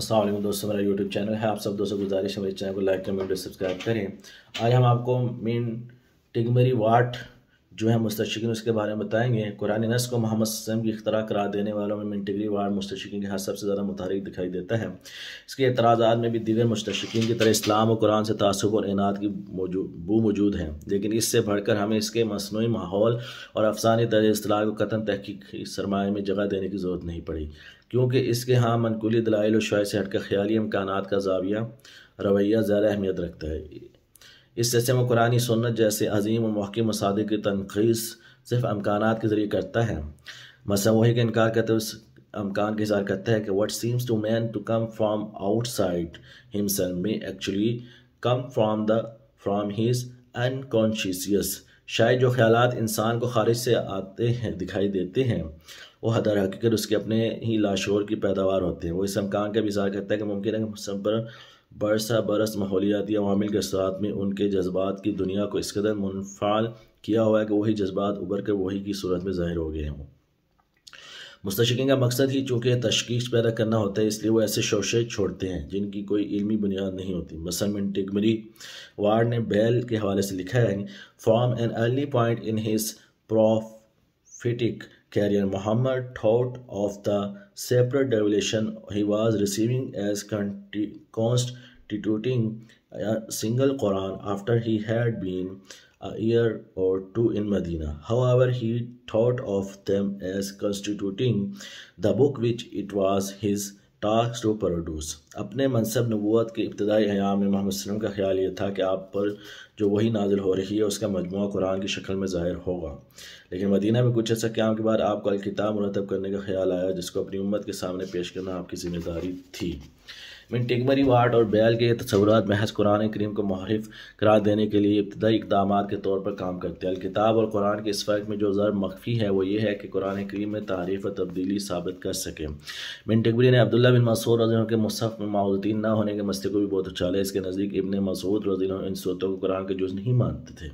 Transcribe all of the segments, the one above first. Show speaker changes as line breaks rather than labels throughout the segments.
असलम दोस्तों मेरा YouTube channel है आप सब दोस्तों गुजारिश है मेरे चैनल को लाइक कमेंट और सब्सक्राइब करें आज हम आपको मेन टिगमरी वाट जो है मुस्तशिकिन उसके बारे में बताएंगे कुरान नस को मोहम्मद वसम की इख्तरा करा देने वालों में मिनटगरी वार्ड मुस्तशिकिन के हाथ सबसे ज़्यादा मुतहरक दिखाई देता है इसके एतराज़ा में भी दीगर मुस्तशिकिन की तरह इस्लाम और कुरान से तसब और इनात की बू मौजूद हैं लेकिन इससे बढ़कर हमें इसके मसनू माहौल और अफसानी तरह असलाह को कतन तहकीक सरमाए में जगह देने की ज़रूरत नहीं पड़ी क्योंकि इसके यहाँ मनकूली दलाइल और शायद से हटकर ख्याली अमकान का जाविया रवैया ज़्यादा अहमियत रखता है इस सिलसिले में कुरानी सन्नत जैसे अजीम और महकम मसाद की तनखीस सिर्फ अमकान के ज़रिए करता है मसा वही का इनकार करते हुए अमकान का इजहार करता है कि what seems to man to come from outside himself में actually come from the from his unconscious शायद जो ख्याल इंसान को खारिज से आते हैं दिखाई देते हैं वो हदर हकीकत उसके अपने ही लाशोर की पैदावार होते हैं वो इस अमकान का भी इजहार करता है कि मुमकिन है कि बरसा बरस माहौलियाती अवामिल के साथ में उनके जज्बात की दुनिया को इस कदर मुनफाल किया हुआ है कि वही जज्बात उभर कर वही की सूरत में ज़ाहिर हो गए हों मुस्तशिकिन का मकसद ही चूँकि तशखीस पैदा करना होता है इसलिए वो ऐसे शोशे छोड़ते हैं जिनकी कोई इलमी बुनियाद नहीं होती मसलमिन टिगमरी वार्ड ने बैल के हवाले से लिखा है from an early point in his prophetic Carrier Muhammad thought of the separate revelation he was receiving as constituting a single Quran after he had been a year or two in Medina. However, he thought of them as constituting the book which it was his task to produce अपने मनसब नबूत के इब्तदाई हयाम में मोहम्मद का ख्याल ये था कि आप पर जो वही नाजिल हो रही है उसका मजमू कुरान की शक्ल में ज़ाहिर होगा लेकिन मदीना में कुछ ऐसा क्याम के बाद आपको अलकिताब मुरतब करने का ख्याल आया जिसको अपनी उम्मत के सामने पेश करना आपकी ज़िम्मेदारी थी मिन टिकमरी वाट और बैल के तस्वरत महज कुरान करीम को महरफ करार देने के लिए इब्तदाई इकदाम के तौर पर काम करते हैं अलकिताब और कुरान के इस फ़र्क में जो ज़र मख्फी है वो ये है कि कुरान करीम में तारीफ़ और तब्दीली साबित कर सकें मिन टिकमरी ने अब्दुल्ला बिन मसूद रजी के मुसफ़ में माउद्दीन ना होने के मसले को भी बहुत उछाला इसके नज़दीक इबन मसूद रजी इन सूरतों को कुरान के जुज़ नहीं मानते थे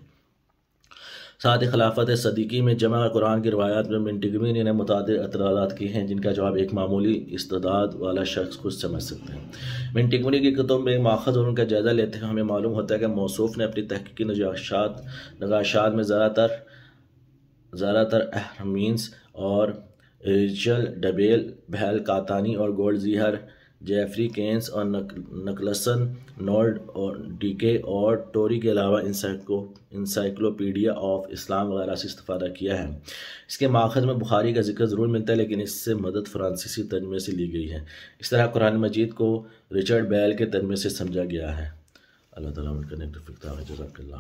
साथ ही खिलाफत सदीकी में जमा कुरान की रवायात में मिनटगमीन ने मुतद अतरालत किए हैं जिनका जवाब एक मामूली इस्ताद वाला शख्स खुद समझ सकते हैं मिनटगमनी की कतुब में माखज और उनका जायज़ा लेते हैं हमें मालूम होता है कि मौसूफ ने अपनी तहकीकी नजाशात नगाशात में ज़्यादातर ज़्यादातर अहरमीन्स और एजल डबेल बहल कातानी और गोल्ड जीहर जेफरी केन्स और नकलसन नॉल्ड और डीके और टोरी के अलावा इंसाइक्लो इंसाइक्लोपीडिया ऑफ इस्लाम वगैरह से इस्तेफादा किया है इसके माखज में बुखारी का जिक्र ज़रूर मिलता है लेकिन इससे मदद फ्रांसीसी तनमे से ली गई है इस तरह कुरान मजीद को रिचर्ड बैल के तनमे से समझा गया है अल्लाह ताला